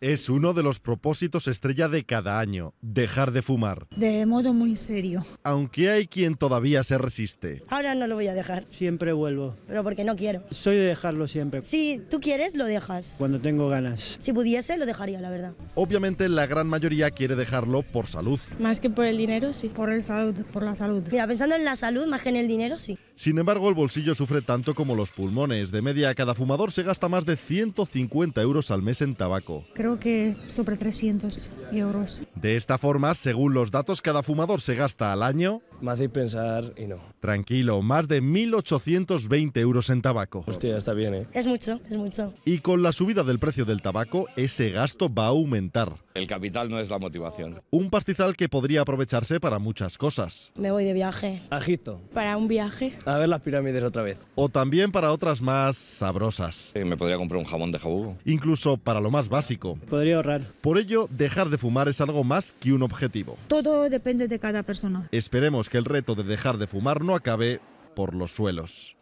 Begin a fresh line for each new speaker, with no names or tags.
Es uno de los propósitos estrella de cada año, dejar de fumar.
De modo muy serio.
Aunque hay quien todavía se resiste.
Ahora no lo voy a dejar.
Siempre vuelvo.
Pero porque no quiero.
Soy de dejarlo siempre. Si
tú quieres, lo dejas.
Cuando tengo ganas.
Si pudiese, lo dejaría, la verdad.
Obviamente la gran mayoría quiere dejarlo por salud.
Más que por el dinero, sí. Por el salud, por la salud. Mira, pensando en la salud más que en el dinero, sí.
Sin embargo, el bolsillo sufre tanto como los pulmones. De media, cada fumador se gasta más de 150 euros al mes en tabaco
que sobre 300 euros.
De esta forma, según los datos, cada fumador se gasta al año me hacéis pensar y no. Tranquilo, más de 1.820 euros en tabaco. Hostia, está bien, ¿eh?
Es mucho, es mucho.
Y con la subida del precio del tabaco, ese gasto va a aumentar. El capital no es la motivación. Un pastizal que podría aprovecharse para muchas cosas.
Me voy de viaje. Ajito. Para un viaje.
A ver las pirámides otra vez. O también para otras más sabrosas. me podría comprar un jamón de jabugo. Incluso para lo más básico. Podría ahorrar. Por ello, dejar de fumar es algo más que un objetivo.
Todo depende de cada persona.
Esperemos que el reto de dejar de fumar no acabe por los suelos.